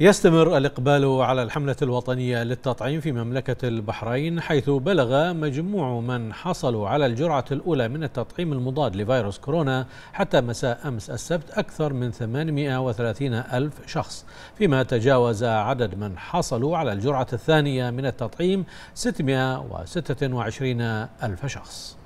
يستمر الإقبال على الحملة الوطنية للتطعيم في مملكة البحرين حيث بلغ مجموع من حصلوا على الجرعة الأولى من التطعيم المضاد لفيروس كورونا حتى مساء أمس السبت أكثر من 830 ألف شخص فيما تجاوز عدد من حصلوا على الجرعة الثانية من التطعيم 626 ألف شخص